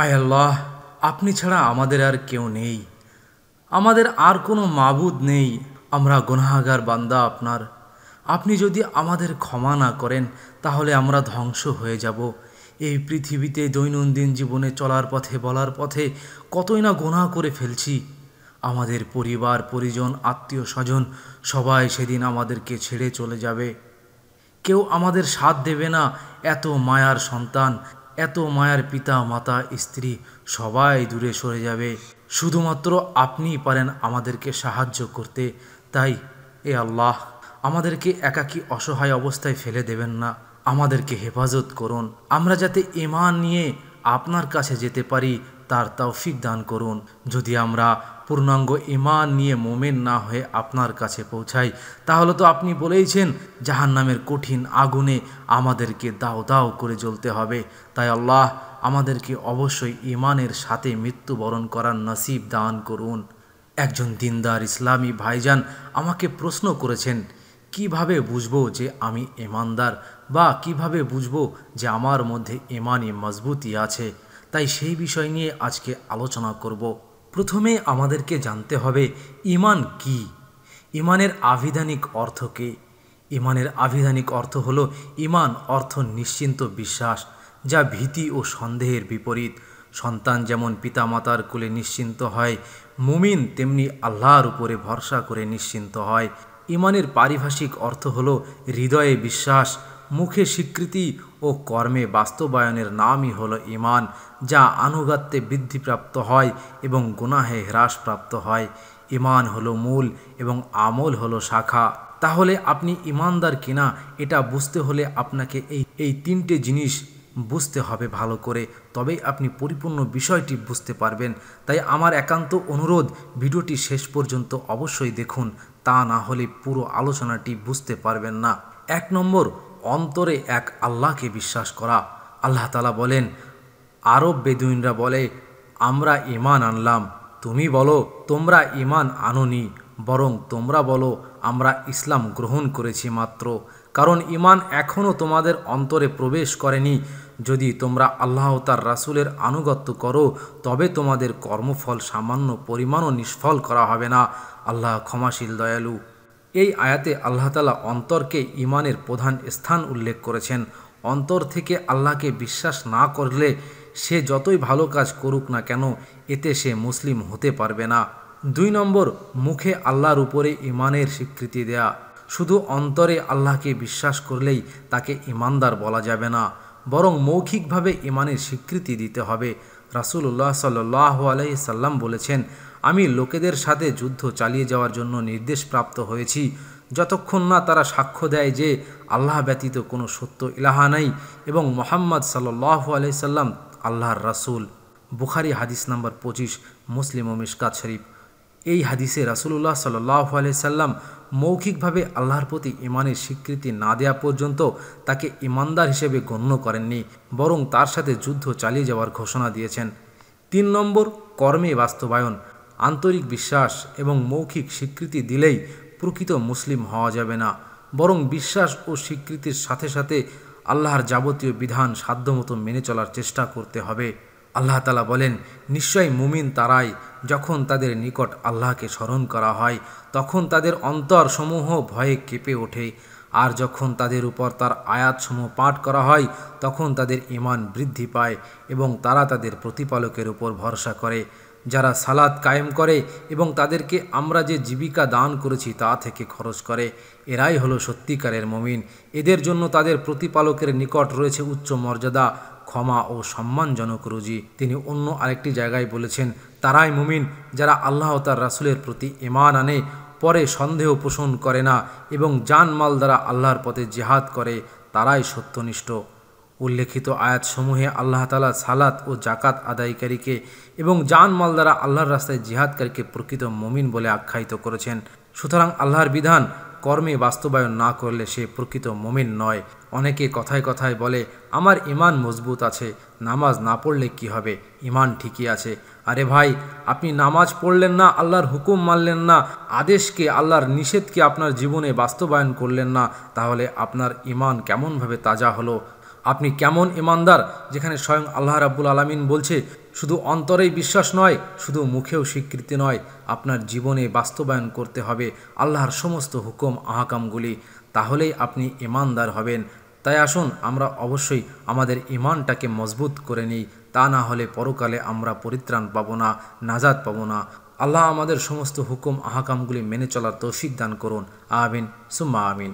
আয় আল্লাহ আপনি ছাড়া আমাদের আর কেউ নেই আমাদের আর কোনো মাবুদ নেই আমরা গুনাহাগার বান্দা আপনার আপনি যদি আমাদের ক্ষমা না করেন তাহলে আমরা ধ্বংস হয়ে যাব এই পৃথিবীতে দৈনন্দিন জীবনে চলার পথে বলার পথে কতই না গোনা করে ফেলছি আমাদের পরিবার পরিজন আত্মীয় স্বজন সবাই সেদিন আমাদেরকে ছেড়ে চলে যাবে কেউ আমাদের সাথ দেবে না এত মায়ার সন্তান এত মায়ার পিতা মাতা স্ত্রী সবাই দূরে সরে যাবে শুধুমাত্র আপনিই পারেন আমাদেরকে সাহায্য করতে তাই এ আল্লাহ আমাদেরকে একাকী অসহায় অবস্থায় ফেলে দেবেন না আমাদেরকে হেফাজত করুন আমরা যাতে এমা নিয়ে আপনার কাছে যেতে পারি তার তৌফিক দান করুন যদি আমরা পূর্ণাঙ্গ ইমান নিয়ে মোমেন না হয়ে আপনার কাছে পৌঁছাই তাহলে তো আপনি বলেইছেন জাহান নামের কঠিন আগুনে আমাদেরকে দাও দাও করে জ্বলতে হবে তাই আল্লাহ আমাদেরকে অবশ্যই ইমানের সাথে মৃত্যুবরণ করার নসিব দান করুন একজন দিনদার ইসলামী ভাইজান আমাকে প্রশ্ন করেছেন কিভাবে বুঝবো যে আমি ইমানদার বা কিভাবে বুঝবো যে আমার মধ্যে ইমানই মজবুতি আছে তাই সেই বিষয় নিয়ে আজকে আলোচনা করব প্রথমে আমাদেরকে জানতে হবে ইমান কি ইমানের আভিধানিক অর্থ কে ইমানের আভিধানিক অর্থ হল ইমান অর্থ নিশ্চিন্ত বিশ্বাস যা ভীতি ও সন্দেহের বিপরীত সন্তান যেমন পিতামাতার কোলে নিশ্চিন্ত হয় মুমিন তেমনি আল্লাহর উপরে ভরসা করে নিশ্চিন্ত হয় ইমানের পারিভাষিক অর্থ হল হৃদয়ে বিশ্বাস মুখে স্বীকৃতি ও কর্মে বাস্তবায়নের নামই হল ইমান যা আনুগাত্যে বৃদ্ধিপ্রাপ্ত হয় এবং গুনাহে হ্রাসপ্রাপ্ত হয় ইমান হলো মূল এবং আমল হলো শাখা তাহলে আপনি ইমানদার কিনা এটা বুঝতে হলে আপনাকে এই এই তিনটে জিনিস বুঝতে হবে ভালো করে তবেই আপনি পরিপূর্ণ বিষয়টি বুঝতে পারবেন তাই আমার একান্ত অনুরোধ ভিডিওটি শেষ পর্যন্ত অবশ্যই দেখুন তা না হলে পুরো আলোচনাটি বুঝতে পারবেন না এক নম্বর অন্তরে এক আল্লাহকে বিশ্বাস করা আল্লাহ তালা বলেন আরব বেদুইনরা বলে আমরা ইমান আনলাম তুমি বলো তোমরা ইমান আনোনি বরং তোমরা বলো আমরা ইসলাম গ্রহণ করেছি মাত্র কারণ ইমান এখনও তোমাদের অন্তরে প্রবেশ করেনি যদি তোমরা আল্লাহ তার রাসুলের আনুগত্য করো তবে তোমাদের কর্মফল সামান্য পরিমাণও নিষ্ফল করা হবে না আল্লাহ ক্ষমাশীল দয়ালু এই আয়াতে আল্লাহ তালা অন্তরকে ইমানের প্রধান স্থান উল্লেখ করেছেন অন্তর থেকে আল্লাহকে বিশ্বাস না করলে সে যতই ভালো কাজ করুক না কেন এতে সে মুসলিম হতে পারবে না দুই নম্বর মুখে আল্লাহর উপরে ইমানের স্বীকৃতি দেয়া শুধু অন্তরে আল্লাহকে বিশ্বাস করলেই তাকে ইমানদার বলা যাবে না বরং মৌখিকভাবে ইমানের স্বীকৃতি দিতে হবে রাসুল্লাহ সাল্লাহ আলাইসাল্লাম সাল্লাম বলেছেন আমি লোকেদের সাথে যুদ্ধ চালিয়ে যাওয়ার জন্য নির্দেশ প্রাপ্ত হয়েছি যতক্ষণ না তারা সাক্ষ্য দেয় যে আল্লাহ ব্যতীত কোনো সত্য ইলাহা নাই এবং মোহাম্মদ সাল্লু আলাইসাল্লাম আল্লাহর রাসুল বুখারি হাদিস নাম্বার পঁচিশ মুসলিম ও মিশকাত শরীফ এই হাদিসে রাসুলুল্লাহ সাল্লাহ আলাইসাল্লাম মৌখিকভাবে আল্লাহর প্রতি ইমানের স্বীকৃতি না দেওয়া পর্যন্ত তাকে ইমানদার হিসেবে গণ্য করেননি বরং তার সাথে যুদ্ধ চালিয়ে যাওয়ার ঘোষণা দিয়েছেন তিন নম্বর কর্মে বাস্তবায়ন আন্তরিক বিশ্বাস এবং মৌখিক স্বীকৃতি দিলেই প্রকৃত মুসলিম হওয়া যাবে না বরং বিশ্বাস ও স্বীকৃতির সাথে সাথে আল্লাহর যাবতীয় বিধান সাধ্যমতো মেনে চলার চেষ্টা করতে হবে আল্লাহ তালা বলেন নিশ্চয়ই মুমিন তারাই যখন তাদের নিকট আল্লাহকে স্মরণ করা হয় তখন তাদের অন্তর সমূহ ভয়ে কেঁপে ওঠে আর যখন তাদের উপর তার আয়াতসমূহ পাঠ করা হয় তখন তাদের ইমান বৃদ্ধি পায় এবং তারা তাদের প্রতিপালকের উপর ভরসা করে যারা সালাদ কায়েম করে এবং তাদেরকে আমরা যে জীবিকা দান করেছি তা থেকে খরচ করে এরাই হলো সত্যিকারের মমিন এদের জন্য তাদের প্রতিপালকের নিকট রয়েছে উচ্চ মর্যাদা ক্ষমা ও সম্মানজনক রুজি তিনি অন্য আরেকটি জায়গায় বলেছেন তারাই মুমিন যারা আল্লাহ তার রাসুলের প্রতি এমান আনে পরে সন্দেহ পোষণ করে না এবং জানমাল দ্বারা আল্লাহর পথে জেহাদ করে তারাই সত্যনিষ্ঠ উল্লেখিত আয়াতসমূহে আল্লাহ তালা সালাত ও জাকাত আদায়কারীকে এবং জানমাল দ্বারা আল্লাহর রাস্তায় জিহাদকারীকে প্রকৃত মমিন বলে আখ্যায়িত করেছেন সুতরাং আল্লাহর বিধান কর্মে বাস্তবায়ন না করলে সে প্রকৃত মমিন নয় অনেকে কথায় কথায় বলে আমার ইমান মজবুত আছে নামাজ না পড়লে কি হবে ইমান ঠিকই আছে আরে ভাই আপনি নামাজ পড়লেন না আল্লাহর হুকুম মানলেন না আদেশকে আল্লাহর নিষেধকে আপনার জীবনে বাস্তবায়ন করলেন না তাহলে আপনার ইমান কেমনভাবে তাজা হলো আপনি কেমন ইমানদার যেখানে স্বয়ং আল্লাহ রাব্বুল আলমিন বলছে শুধু অন্তরেই বিশ্বাস নয় শুধু মুখেও স্বীকৃতি নয় আপনার জীবনে বাস্তবায়ন করতে হবে আল্লাহর সমস্ত হুকুম আহাকামগুলি তাহলেই আপনি ইমানদার হবেন তাই আসুন আমরা অবশ্যই আমাদের ইমানটাকে মজবুত করে নিই তা না হলে পরকালে আমরা পরিত্রাণ পাবো না নাজাদ পাবো না আল্লাহ আমাদের সমস্ত হুকুম আহাকামগুলি মেনে চলার তৌফিক দান করুন আমিন সুম্মা আমিন